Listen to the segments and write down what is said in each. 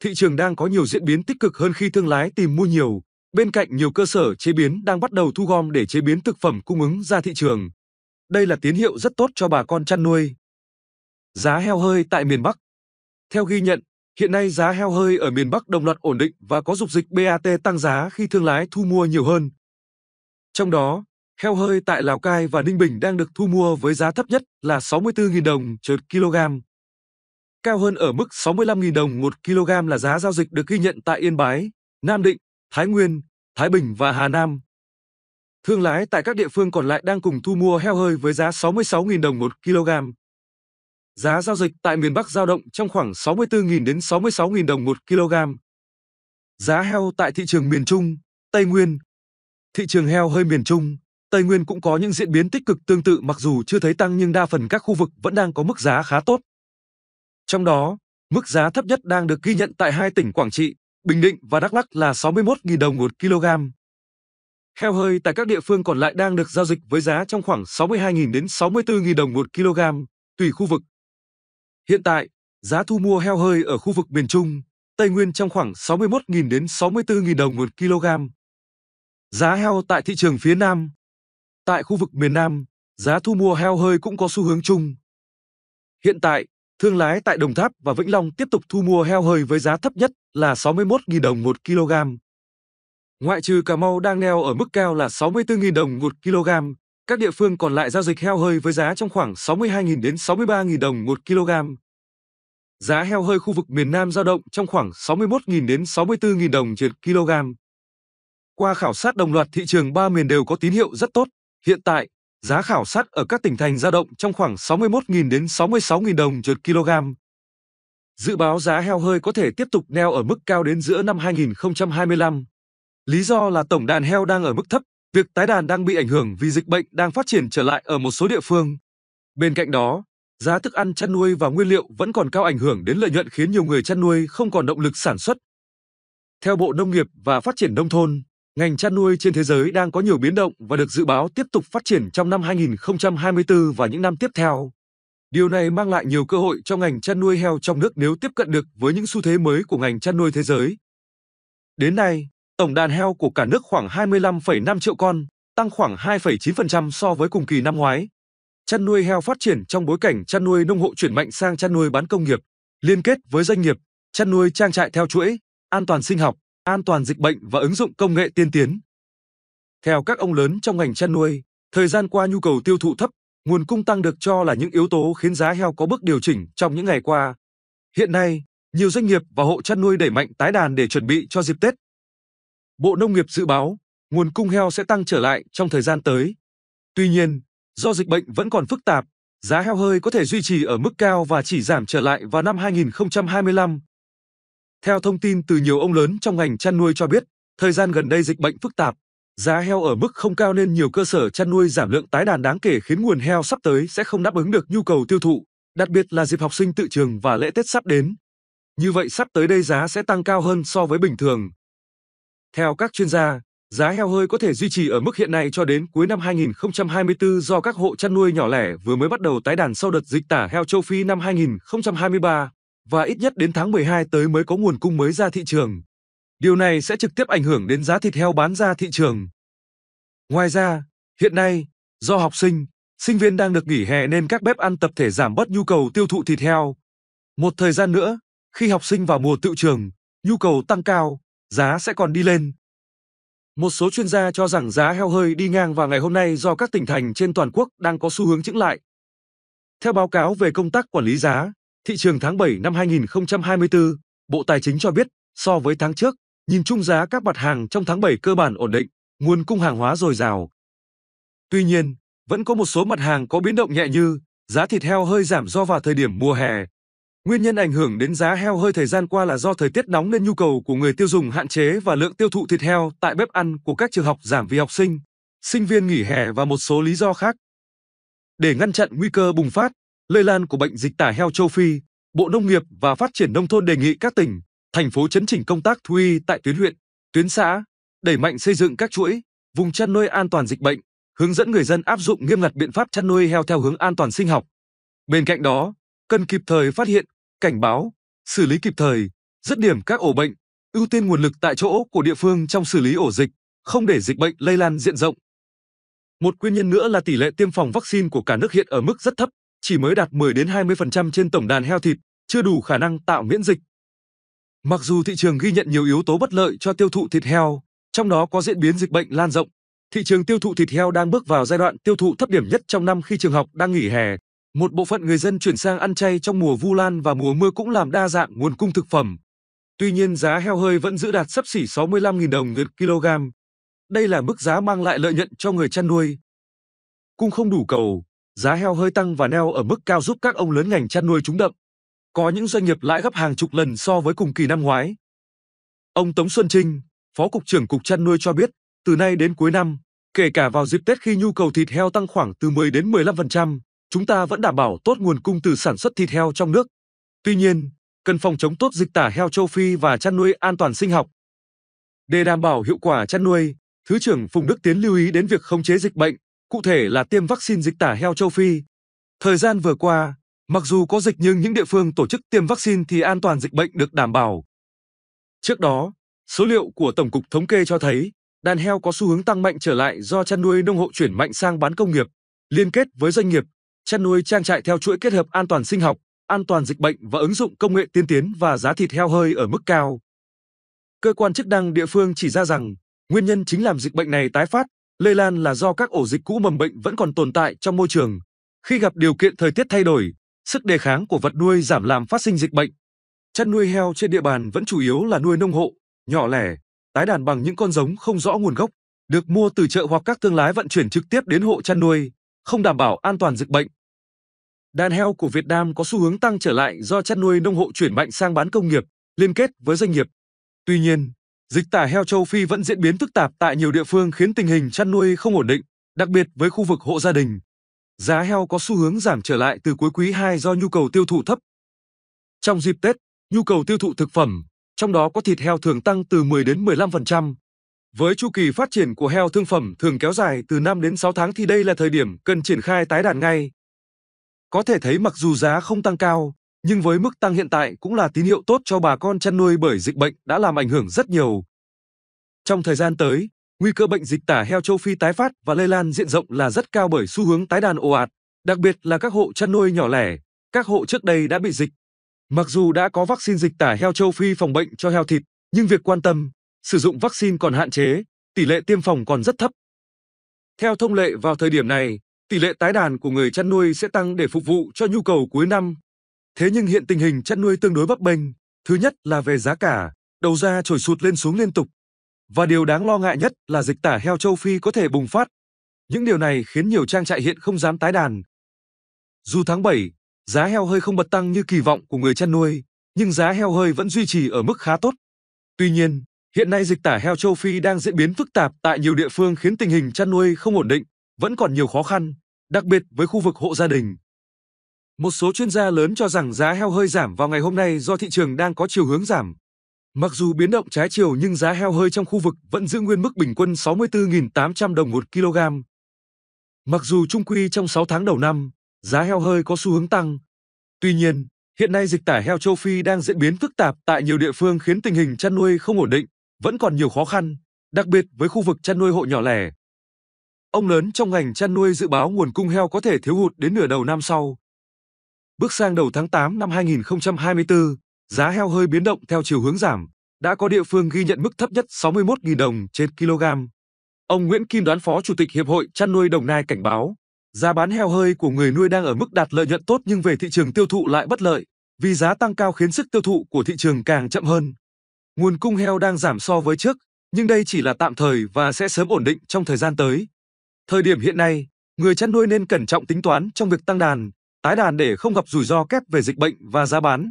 thị trường đang có nhiều diễn biến tích cực hơn khi thương lái tìm mua nhiều. Bên cạnh nhiều cơ sở chế biến đang bắt đầu thu gom để chế biến thực phẩm cung ứng ra thị trường. Đây là tín hiệu rất tốt cho bà con chăn nuôi. Giá heo hơi tại miền Bắc. Theo ghi nhận, hiện nay giá heo hơi ở miền Bắc đồng loạt ổn định và có dục dịch BAT tăng giá khi thương lái thu mua nhiều hơn. Trong đó, heo hơi tại Lào Cai và Ninh Bình đang được thu mua với giá thấp nhất là 64.000 đồng trên kg cao hơn ở mức 65.000 đồng 1 kg là giá giao dịch được ghi nhận tại Yên Bái, Nam Định, Thái Nguyên, Thái Bình và Hà Nam. Thương lái tại các địa phương còn lại đang cùng thu mua heo hơi với giá 66.000 đồng 1 kg. Giá giao dịch tại miền Bắc giao động trong khoảng 64.000 đến 66.000 đồng 1 kg. Giá heo tại thị trường miền Trung, Tây Nguyên. Thị trường heo hơi miền Trung, Tây Nguyên cũng có những diễn biến tích cực tương tự mặc dù chưa thấy tăng nhưng đa phần các khu vực vẫn đang có mức giá khá tốt. Trong đó, mức giá thấp nhất đang được ghi nhận tại hai tỉnh Quảng Trị, Bình Định và Đắk Lắk là 61.000 đồng một kg. Heo hơi tại các địa phương còn lại đang được giao dịch với giá trong khoảng 62.000 đến 64.000 đồng một kg, tùy khu vực. Hiện tại, giá thu mua heo hơi ở khu vực miền Trung, Tây Nguyên trong khoảng 61.000 đến 64.000 đồng một kg. Giá heo tại thị trường phía Nam Tại khu vực miền Nam, giá thu mua heo hơi cũng có xu hướng chung. Hiện tại, Thương lái tại Đồng Tháp và Vĩnh Long tiếp tục thu mua heo hơi với giá thấp nhất là 61.000 đồng 1 kg. Ngoại trừ Cà Mau đang neo ở mức cao là 64.000 đồng 1 kg, các địa phương còn lại giao dịch heo hơi với giá trong khoảng 62.000 đến 63.000 đồng 1 kg. Giá heo hơi khu vực miền Nam giao động trong khoảng 61.000 đến 64.000 đồng trên kg. Qua khảo sát đồng loạt thị trường ba miền đều có tín hiệu rất tốt. Hiện tại, Giá khảo sát ở các tỉnh thành dao động trong khoảng 61.000 đến 66.000 đồng trên kg. Dự báo giá heo hơi có thể tiếp tục neo ở mức cao đến giữa năm 2025. Lý do là tổng đàn heo đang ở mức thấp, việc tái đàn đang bị ảnh hưởng vì dịch bệnh đang phát triển trở lại ở một số địa phương. Bên cạnh đó, giá thức ăn chăn nuôi và nguyên liệu vẫn còn cao ảnh hưởng đến lợi nhuận khiến nhiều người chăn nuôi không còn động lực sản xuất. Theo Bộ Nông nghiệp và Phát triển Nông thôn, ngành chăn nuôi trên thế giới đang có nhiều biến động và được dự báo tiếp tục phát triển trong năm 2024 và những năm tiếp theo. Điều này mang lại nhiều cơ hội cho ngành chăn nuôi heo trong nước nếu tiếp cận được với những xu thế mới của ngành chăn nuôi thế giới. Đến nay, tổng đàn heo của cả nước khoảng 25,5 triệu con, tăng khoảng 2,9% so với cùng kỳ năm ngoái. Chăn nuôi heo phát triển trong bối cảnh chăn nuôi nông hộ chuyển mạnh sang chăn nuôi bán công nghiệp, liên kết với doanh nghiệp, chăn nuôi trang trại theo chuỗi, an toàn sinh học an toàn dịch bệnh và ứng dụng công nghệ tiên tiến. Theo các ông lớn trong ngành chăn nuôi, thời gian qua nhu cầu tiêu thụ thấp, nguồn cung tăng được cho là những yếu tố khiến giá heo có bước điều chỉnh trong những ngày qua. Hiện nay, nhiều doanh nghiệp và hộ chăn nuôi đẩy mạnh tái đàn để chuẩn bị cho dịp Tết. Bộ Nông nghiệp dự báo, nguồn cung heo sẽ tăng trở lại trong thời gian tới. Tuy nhiên, do dịch bệnh vẫn còn phức tạp, giá heo hơi có thể duy trì ở mức cao và chỉ giảm trở lại vào năm 2025. Theo thông tin từ nhiều ông lớn trong ngành chăn nuôi cho biết, thời gian gần đây dịch bệnh phức tạp, giá heo ở mức không cao nên nhiều cơ sở chăn nuôi giảm lượng tái đàn đáng kể khiến nguồn heo sắp tới sẽ không đáp ứng được nhu cầu tiêu thụ, đặc biệt là dịp học sinh tự trường và lễ Tết sắp đến. Như vậy sắp tới đây giá sẽ tăng cao hơn so với bình thường. Theo các chuyên gia, giá heo hơi có thể duy trì ở mức hiện nay cho đến cuối năm 2024 do các hộ chăn nuôi nhỏ lẻ vừa mới bắt đầu tái đàn sau đợt dịch tả heo châu Phi năm 2023 và ít nhất đến tháng 12 tới mới có nguồn cung mới ra thị trường. Điều này sẽ trực tiếp ảnh hưởng đến giá thịt heo bán ra thị trường. Ngoài ra, hiện nay, do học sinh, sinh viên đang được nghỉ hè nên các bếp ăn tập thể giảm bớt nhu cầu tiêu thụ thịt heo. Một thời gian nữa, khi học sinh vào mùa tự trường, nhu cầu tăng cao, giá sẽ còn đi lên. Một số chuyên gia cho rằng giá heo hơi đi ngang vào ngày hôm nay do các tỉnh thành trên toàn quốc đang có xu hướng chững lại. Theo báo cáo về công tác quản lý giá, Thị trường tháng 7 năm 2024, Bộ Tài chính cho biết, so với tháng trước, nhìn chung giá các mặt hàng trong tháng 7 cơ bản ổn định, nguồn cung hàng hóa dồi dào. Tuy nhiên, vẫn có một số mặt hàng có biến động nhẹ như giá thịt heo hơi giảm do vào thời điểm mùa hè. Nguyên nhân ảnh hưởng đến giá heo hơi thời gian qua là do thời tiết nóng nên nhu cầu của người tiêu dùng hạn chế và lượng tiêu thụ thịt heo tại bếp ăn của các trường học giảm vì học sinh, sinh viên nghỉ hè và một số lý do khác. Để ngăn chặn nguy cơ bùng phát, lây lan của bệnh dịch tả heo châu Phi, Bộ Nông nghiệp và Phát triển Nông thôn đề nghị các tỉnh, thành phố chấn chỉnh công tác thú y tại tuyến huyện, tuyến xã, đẩy mạnh xây dựng các chuỗi, vùng chăn nuôi an toàn dịch bệnh, hướng dẫn người dân áp dụng nghiêm ngặt biện pháp chăn nuôi heo theo hướng an toàn sinh học. Bên cạnh đó, cần kịp thời phát hiện, cảnh báo, xử lý kịp thời, dứt điểm các ổ bệnh, ưu tiên nguồn lực tại chỗ của địa phương trong xử lý ổ dịch, không để dịch bệnh lây lan diện rộng. Một nguyên nhân nữa là tỷ lệ tiêm phòng vaccine của cả nước hiện ở mức rất thấp, chỉ mới đạt 10 đến 20% trên tổng đàn heo thịt, chưa đủ khả năng tạo miễn dịch. Mặc dù thị trường ghi nhận nhiều yếu tố bất lợi cho tiêu thụ thịt heo, trong đó có diễn biến dịch bệnh lan rộng, thị trường tiêu thụ thịt heo đang bước vào giai đoạn tiêu thụ thấp điểm nhất trong năm khi trường học đang nghỉ hè. Một bộ phận người dân chuyển sang ăn chay trong mùa vu lan và mùa mưa cũng làm đa dạng nguồn cung thực phẩm. Tuy nhiên giá heo hơi vẫn giữ đạt sấp xỉ 65.000 đồng một kg. Đây là mức giá mang lại lợi nhuận cho người chăn nuôi. Cung không đủ cầu, giá heo hơi tăng và neo ở mức cao giúp các ông lớn ngành chăn nuôi trúng đậm. Có những doanh nghiệp lãi gấp hàng chục lần so với cùng kỳ năm ngoái. Ông Tống Xuân Trinh, Phó Cục trưởng Cục Chăn nuôi cho biết, từ nay đến cuối năm, kể cả vào dịp Tết khi nhu cầu thịt heo tăng khoảng từ 10 đến 15%, chúng ta vẫn đảm bảo tốt nguồn cung từ sản xuất thịt heo trong nước. Tuy nhiên, cần phòng chống tốt dịch tả heo châu Phi và chăn nuôi an toàn sinh học. Để đảm bảo hiệu quả chăn nuôi, Thứ trưởng Phùng Đức Tiến lưu ý đến việc khống chế dịch bệnh, cụ thể là tiêm vaccine dịch tả heo châu Phi. Thời gian vừa qua, mặc dù có dịch nhưng những địa phương tổ chức tiêm vaccine thì an toàn dịch bệnh được đảm bảo. Trước đó, số liệu của Tổng cục Thống kê cho thấy, đàn heo có xu hướng tăng mạnh trở lại do chăn nuôi nông hộ chuyển mạnh sang bán công nghiệp, liên kết với doanh nghiệp, chăn nuôi trang trại theo chuỗi kết hợp an toàn sinh học, an toàn dịch bệnh và ứng dụng công nghệ tiên tiến và giá thịt heo hơi ở mức cao. Cơ quan chức năng địa phương chỉ ra rằng, nguyên nhân chính làm dịch bệnh này tái phát lây lan là do các ổ dịch cũ mầm bệnh vẫn còn tồn tại trong môi trường. Khi gặp điều kiện thời tiết thay đổi, sức đề kháng của vật nuôi giảm làm phát sinh dịch bệnh. Chăn nuôi heo trên địa bàn vẫn chủ yếu là nuôi nông hộ, nhỏ lẻ, tái đàn bằng những con giống không rõ nguồn gốc, được mua từ chợ hoặc các thương lái vận chuyển trực tiếp đến hộ chăn nuôi, không đảm bảo an toàn dịch bệnh. Đàn heo của Việt Nam có xu hướng tăng trở lại do chăn nuôi nông hộ chuyển mạnh sang bán công nghiệp, liên kết với doanh nghiệp. Tuy nhiên, Dịch tả heo châu Phi vẫn diễn biến phức tạp tại nhiều địa phương khiến tình hình chăn nuôi không ổn định, đặc biệt với khu vực hộ gia đình. Giá heo có xu hướng giảm trở lại từ cuối quý 2 do nhu cầu tiêu thụ thấp. Trong dịp Tết, nhu cầu tiêu thụ thực phẩm, trong đó có thịt heo thường tăng từ 10 đến 15%. Với chu kỳ phát triển của heo thương phẩm thường kéo dài từ 5 đến 6 tháng thì đây là thời điểm cần triển khai tái đàn ngay. Có thể thấy mặc dù giá không tăng cao, nhưng với mức tăng hiện tại cũng là tín hiệu tốt cho bà con chăn nuôi bởi dịch bệnh đã làm ảnh hưởng rất nhiều. Trong thời gian tới, nguy cơ bệnh dịch tả heo châu Phi tái phát và lây lan diện rộng là rất cao bởi xu hướng tái đàn ồ ạt, đặc biệt là các hộ chăn nuôi nhỏ lẻ, các hộ trước đây đã bị dịch. Mặc dù đã có vaccine dịch tả heo châu Phi phòng bệnh cho heo thịt, nhưng việc quan tâm, sử dụng vaccine còn hạn chế, tỷ lệ tiêm phòng còn rất thấp. Theo thông lệ vào thời điểm này, tỷ lệ tái đàn của người chăn nuôi sẽ tăng để phục vụ cho nhu cầu cuối năm. Thế nhưng hiện tình hình chăn nuôi tương đối bấp bênh, thứ nhất là về giá cả, đầu ra trồi sụt lên xuống liên tục. Và điều đáng lo ngại nhất là dịch tả heo châu Phi có thể bùng phát. Những điều này khiến nhiều trang trại hiện không dám tái đàn. Dù tháng 7, giá heo hơi không bật tăng như kỳ vọng của người chăn nuôi, nhưng giá heo hơi vẫn duy trì ở mức khá tốt. Tuy nhiên, hiện nay dịch tả heo châu Phi đang diễn biến phức tạp tại nhiều địa phương khiến tình hình chăn nuôi không ổn định, vẫn còn nhiều khó khăn, đặc biệt với khu vực hộ gia đình. Một số chuyên gia lớn cho rằng giá heo hơi giảm vào ngày hôm nay do thị trường đang có chiều hướng giảm. Mặc dù biến động trái chiều nhưng giá heo hơi trong khu vực vẫn giữ nguyên mức bình quân 64.800 đồng một kg. Mặc dù trung quy trong 6 tháng đầu năm, giá heo hơi có xu hướng tăng. Tuy nhiên, hiện nay dịch tả heo châu Phi đang diễn biến phức tạp tại nhiều địa phương khiến tình hình chăn nuôi không ổn định, vẫn còn nhiều khó khăn, đặc biệt với khu vực chăn nuôi hộ nhỏ lẻ. Ông lớn trong ngành chăn nuôi dự báo nguồn cung heo có thể thiếu hụt đến nửa đầu năm sau. Bước sang đầu tháng 8 năm 2024, giá heo hơi biến động theo chiều hướng giảm, đã có địa phương ghi nhận mức thấp nhất 61.000 đồng trên kg. Ông Nguyễn Kim Đoán Phó Chủ tịch Hiệp hội Chăn nuôi Đồng Nai cảnh báo, giá bán heo hơi của người nuôi đang ở mức đạt lợi nhuận tốt nhưng về thị trường tiêu thụ lại bất lợi, vì giá tăng cao khiến sức tiêu thụ của thị trường càng chậm hơn. Nguồn cung heo đang giảm so với trước, nhưng đây chỉ là tạm thời và sẽ sớm ổn định trong thời gian tới. Thời điểm hiện nay, người chăn nuôi nên cẩn trọng tính toán trong việc tăng đàn, tái đàn để không gặp rủi ro kép về dịch bệnh và giá bán.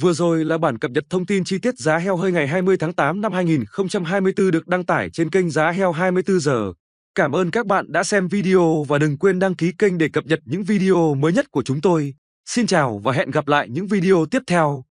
Vừa rồi là bản cập nhật thông tin chi tiết giá heo hơi ngày 20 tháng 8 năm 2024 được đăng tải trên kênh Giá Heo 24 giờ. Cảm ơn các bạn đã xem video và đừng quên đăng ký kênh để cập nhật những video mới nhất của chúng tôi. Xin chào và hẹn gặp lại những video tiếp theo.